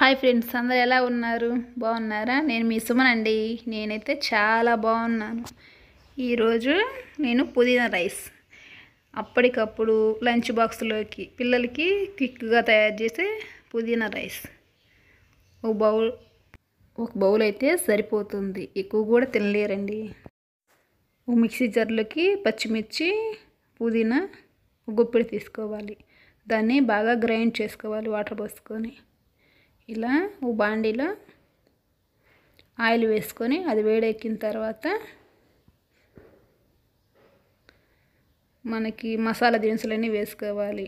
hi friends అందరు ఎలా ఉన్నారు బాగున్నారా నేను మీ సుమన్ అండి నేనైతే చాలా బాగున్నాను ఈరోజు నేను పుదీనా రైస్ అప్పటికప్పుడు లంచ్ బాక్స్లోకి పిల్లలకి క్విక్గా తయారు చేసే పుదీనా రైస్ ఒక బౌల్ ఒక బౌల్ అయితే సరిపోతుంది ఎక్కువ కూడా తినలేరండి ఒక మిక్సీ జర్లోకి పచ్చిమిర్చి పుదీనా గుప్పిడి తీసుకోవాలి దాన్ని బాగా గ్రైండ్ చేసుకోవాలి వాటర్ పోసుకొని ఇలా ఓ బాండీలో ఆయిల్ వేసుకొని అది వేడెక్కిన తర్వాత మనకి మసాలా దినుసులన్నీ వేసుకోవాలి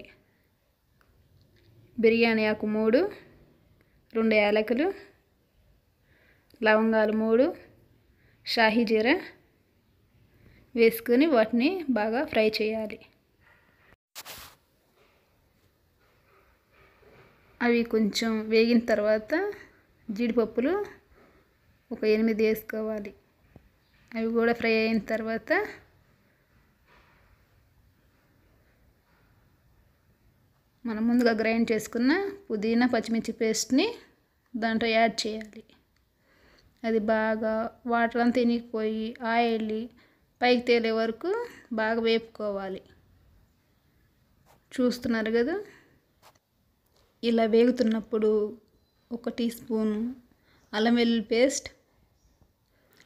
బిర్యానీ ఆకు మూడు రెండు యాలకులు లవంగాలు మూడు షాహీ జీరా వేసుకొని వాటిని బాగా ఫ్రై చేయాలి అవి కొంచెం వేగిన తర్వాత జీడిపప్పులు ఒక ఎనిమిది వేసుకోవాలి అవి కూడా ఫ్రై అయిన తర్వాత మనం ముందుగా గ్రైండ్ చేసుకున్న పుదీనా పచ్చిమిర్చి పేస్ట్ని దాంట్లో యాడ్ చేయాలి అది బాగా వాటర్ అంతా తినిగిపోయి ఆయిల్ పైకి తేలే వరకు బాగా వేపుకోవాలి చూస్తున్నారు కదా ఇలా వేగుతున్నప్పుడు ఒక టీ స్పూన్ అల్లం వెల్లుల్లి పేస్ట్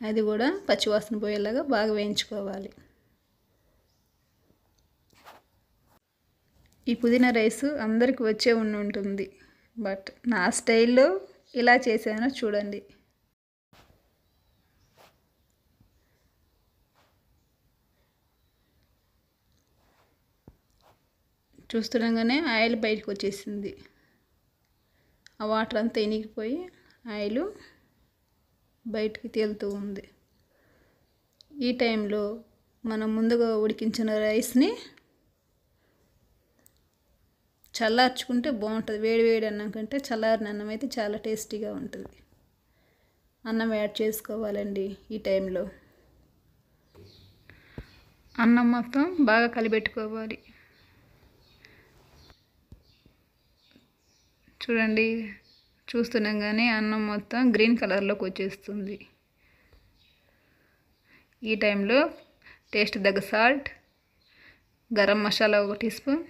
అది కూడా పచ్చివాసన పోయేలాగా బాగా వేయించుకోవాలి ఈ పుదీనా రైస్ అందరికి వచ్చే ఉండి ఉంటుంది బట్ నా స్టైల్లో ఇలా చేశానో చూడండి చూస్తుండగానే ఆయిల్ బయటకు వచ్చేసింది ఆ వాటర్ అంతా ఎనిగిపోయి ఆయిల్ బయటికి తేలుతూ ఉంది ఈ టైంలో మనం ముందుగా ఉడికించిన రైస్ని చల్లార్చుకుంటే బాగుంటుంది వేడి వేడి అన్నం కంటే చల్లారిన అన్నం అయితే చాలా టేస్టీగా ఉంటుంది అన్నం యాడ్ చేసుకోవాలండి ఈ టైంలో అన్నం మొత్తం బాగా కలిపెట్టుకోవాలి చూడండి కానీ అన్నం మొత్తం గ్రీన్ కలర్లోకి వచ్చేస్తుంది ఈ టైంలో టేస్ట్ దగ్గ సాల్ట్ గరం మసాలా ఒక టీ స్పూన్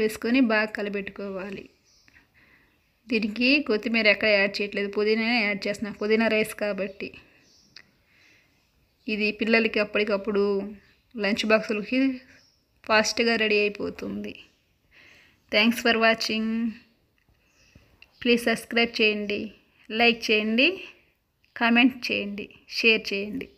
వేసుకొని బాగా కలిపెట్టుకోవాలి దీనికి కొత్తిమీర ఎక్కడ యాడ్ చేయట్లేదు పుదీనా యాడ్ చేస్తున్నా పుదీనా రైస్ కాబట్టి ఇది పిల్లలకి అప్పటికప్పుడు లంచ్ బాక్సులకి ఫాస్ట్గా రెడీ అయిపోతుంది thanks for watching please subscribe చేయండి లైక్ చేయండి కామెంట్ చేయండి షేర్ చేయండి